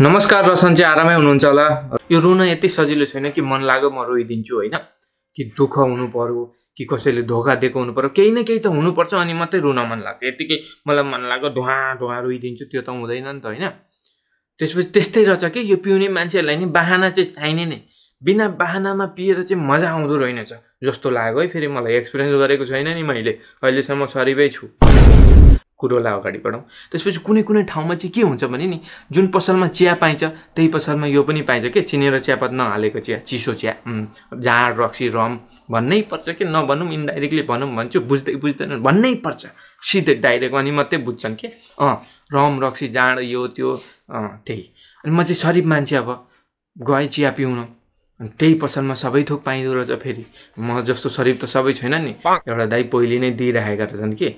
नमस्कार रसन चाहिँ आरामै हुनुहुन्छ होला यो रुन यति सजिलो छैन कि मन लाग्यो म रोइदिन्छु होइन कि दुःख हुनु पऱ्यो कि कसैले धोका दिएको हुनु पऱ्यो केही न केही त हुनुपर्छ अनि मात्रै रुन मन लाग्छ यतिकै मलाई मन लाग्यो धुवा धुवा रोइदिन्छु त्यो त हुँदैन नि त होइन त्यसपछि त्यस्तै रहेछ कि यो पिउने मान्छेहरूलाई नि बाहना चाहिँ चाहिने नै बिना बाहनामा पिएर चाहिँ मजा आउँदो रहेनछ जस्तो लाग्यो है फेरि मलाई एक्सपिरियन्स गरेको छैन नि मैले अहिलेसम्म सरिबै छु कुरोलाई अगाडि बढाउँ त्यसपछि कुनै कुनै ठाउँमा चाहिँ के हुन्छ भने नि जुन पसलमा चिया पाइन्छ त्यही पसलमा यो पनि पाइन्छ के चिनेर चियापात नहालेको चिया चिसो चिया जाँड रक्सी रम भन्नै पर्छ कि नभनौँ इन्डाइरेक्टली भनौँ भन्छु बुझ्दै बुझ्दैन भन्नै पर्छ सिधै डाइरेक्ट अनि मात्रै बुझ्छन् कि अँ रम रक्सी जाँड यो त्यो त्यही अनि म चाहिँ सरिब मान्छे अब गएँ चिया पिउन त्यही पसलमा सबै थोक पाइँदो रहेछ फेरि म जस्तो सरिब त सबै छैन नि एउटा दाइ पहिले नै दिइराखेका रहेछन् कि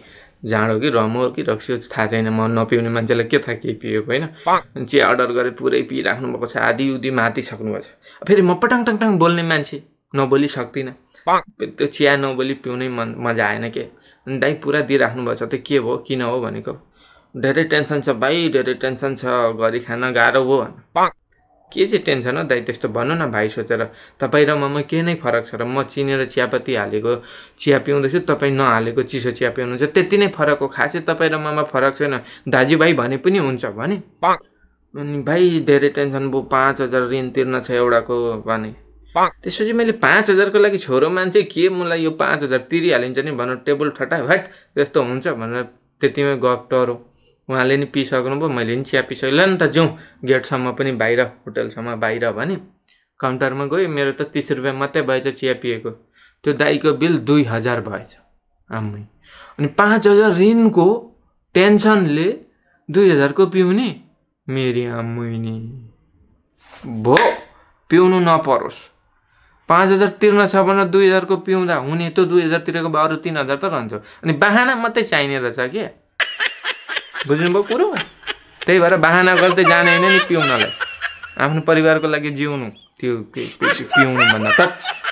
जाँड कि रम कि रक्सी हो थाहा छैन म नपिउने मान्छेलाई के थाहा केही पिएको होइन चिया अर्डर गरेर पुरै पिइराख्नु भएको छ आधी उधी भएको छ फेरि म पटाङ टाङ बोल्ने मान्छे नबोली सक्दिनँ त्यो चिया नबोली पिउनै मन मजा आएन के अनि दाइ पुरा भएको छ त्यो के भयो किन हो भनेको धेरै टेन्सन छ भाइ धेरै टेन्सन छ घरि खान गाह्रो हो के चाहिँ टेन्सन हो दाइ त्यस्तो भन्नु न भाइ सोचेर तपाईँ र ममा के नै फरक छ र म चिनेर चियापत्ती हालेको चिया पिउँदैछु तपाईँ नहालेको चिसो चिया पिउनुहुन्छ त्यति नै फरक हो खासै तपाईँ र ममा फरक छैन दाजुभाइ भने पनि हुन्छ भने अनि भाइ धेरै टेन्सन भयो पाँच हजार ऋण तिर्न छ एउटाको भने त्यसपछि मैले पाँच हजारको लागि छोरो मान्छे के मलाई यो पाँच हजार तिरिहालिन्छ नि भनेर टेबल भट त्यस्तो हुन्छ भनेर त्यतिमै गफ टरो उहाँले नि भयो मैले नि चिया पिइसक्यो ल नि त जाउँ गेटसम्म पनि बाहिर होटलसम्म बाहिर भने काउन्टरमा गयो मेरो त तिस रुपियाँ मात्रै भएछ चिया पिएको त्यो दाईको बिल दुई हजार भएछ आम्मै अनि पाँच हजार ऋणको टेन्सनले दुई हजारको पिउने मेरी नि भो पिउनु नपरोस् पाँच हजार तिर्न छ भने दुई हजारको पिउँदा हुने त दुई हजार तिरेको अरू तिन हजार त रहन्छ अनि बाहना मात्रै चाहिने रहेछ क्या बुझ्नुभयो कुरो त्यही भएर बाहना गर्दै जाने होइन नि पिउनलाई आफ्नो परिवारको लागि जिउनु त्यो पिउनु भन्दा त